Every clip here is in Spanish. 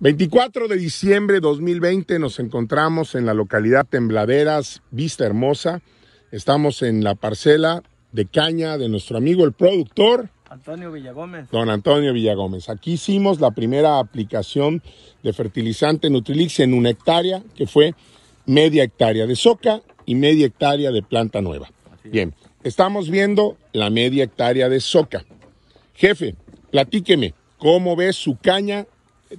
24 de diciembre de 2020 nos encontramos en la localidad Tembladeras, Vista Hermosa. Estamos en la parcela de caña de nuestro amigo el productor. Antonio Villagómez. Don Antonio Villagómez. Aquí hicimos la primera aplicación de fertilizante Nutrilix en una hectárea, que fue media hectárea de soca y media hectárea de planta nueva. Bien, estamos viendo la media hectárea de soca. Jefe, platíqueme, cómo ve su caña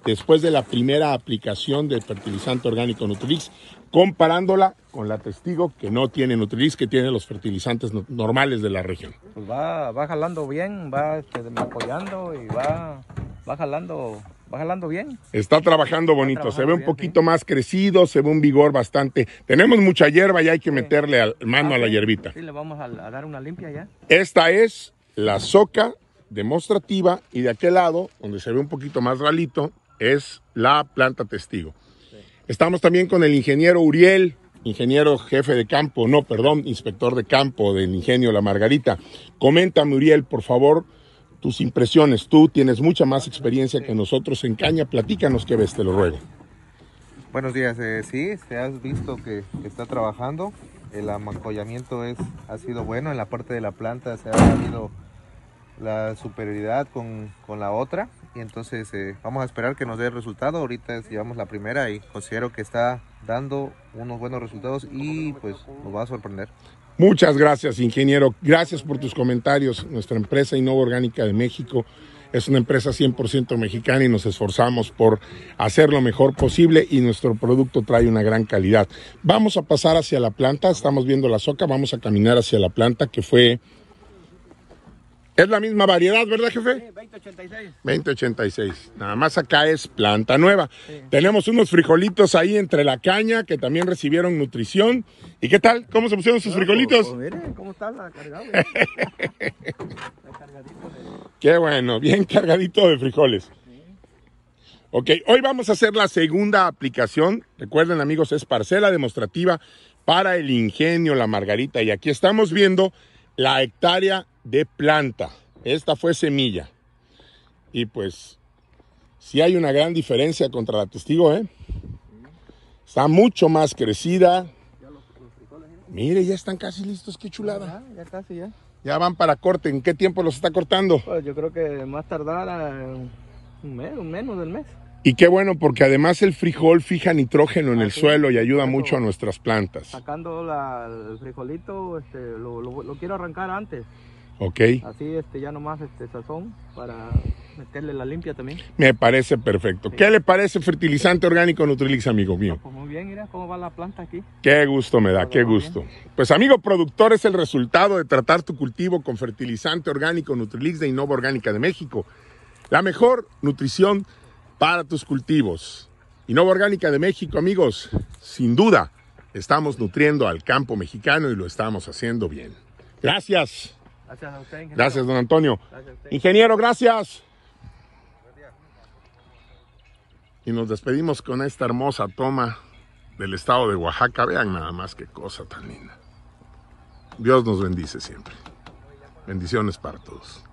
después de la primera aplicación del fertilizante orgánico NutriX comparándola con la testigo que no tiene NutriX que tiene los fertilizantes normales de la región. Pues va, va jalando bien, va este, apoyando y va, va jalando va jalando bien. Está trabajando bonito, se ve un poquito más crecido, se ve un vigor bastante. Tenemos mucha hierba y hay que meterle mano ah, a la hierbita. Sí, le vamos a, dar una limpia ya. Esta es la soca demostrativa y de aquel lado, donde se ve un poquito más ralito, es la planta testigo. Estamos también con el ingeniero Uriel, ingeniero jefe de campo, no, perdón, inspector de campo del ingenio La Margarita. Coméntame, Uriel, por favor, tus impresiones. Tú tienes mucha más experiencia que nosotros en caña. Platícanos qué ves, te lo ruego. Buenos días, eh, sí, se has visto que está trabajando. El amacollamiento es, ha sido bueno en la parte de la planta, se ha habido la superioridad con, la otra. Y entonces eh, vamos a esperar que nos dé resultado. Ahorita llevamos la primera y considero que está dando unos buenos resultados y pues nos va a sorprender. Muchas gracias, ingeniero. Gracias por tus comentarios. Nuestra empresa Innova Orgánica de México es una empresa 100% mexicana y nos esforzamos por hacer lo mejor posible y nuestro producto trae una gran calidad. Vamos a pasar hacia la planta, estamos viendo la soca, vamos a caminar hacia la planta que fue es la misma variedad, ¿verdad, jefe? Sí, 2086. 2086. Nada más acá es planta nueva. Tenemos unos frijolitos ahí entre la caña que también recibieron nutrición. ¿Y qué tal? ¿Cómo se pusieron sus frijolitos? Pues, pues, miren, ¿cómo está la Qué bueno, bien cargadito de frijoles. Ok, hoy vamos a hacer la segunda aplicación. Recuerden, amigos, es parcela demostrativa para el ingenio La Margarita. Y aquí estamos viendo la hectárea de planta. Esta fue semilla. Y pues, si hay una gran diferencia contra la testigo, ¿eh? Está mucho más crecida. Mire, ya están casi listos, qué chulada. Ya, van para corte. ¿En qué tiempo los está cortando? Pues yo creo que más tardará eh, un mes, menos del mes. Y qué bueno, porque además el frijol fija nitrógeno en ah, el suelo y ayuda mucho a nuestras plantas. Sacando el frijolito, este, lo, quiero arrancar antes. Ok. Así este, ya nomás este sazón para meterle la limpia también. Me parece perfecto. ¿Qué le parece fertilizante orgánico Nutrilix, amigo mío? Ah, pues muy bien, mira cómo va la planta aquí. Qué gusto me da, qué gusto. Pues amigo productor, es el resultado de tratar tu cultivo con fertilizante orgánico Nutrilix de Innova Orgánica de México. La mejor nutrición para tus cultivos. Y Innova Orgánica de México, amigos, sin duda estamos nutriendo al campo mexicano y lo estamos haciendo bien. Gracias. Gracias, gracias don Antonio. ingeniero, gracias. Y nos despedimos con esta hermosa toma del estado de Oaxaca. Vean nada más qué cosa tan linda. Dios nos bendice siempre. Bendiciones para todos.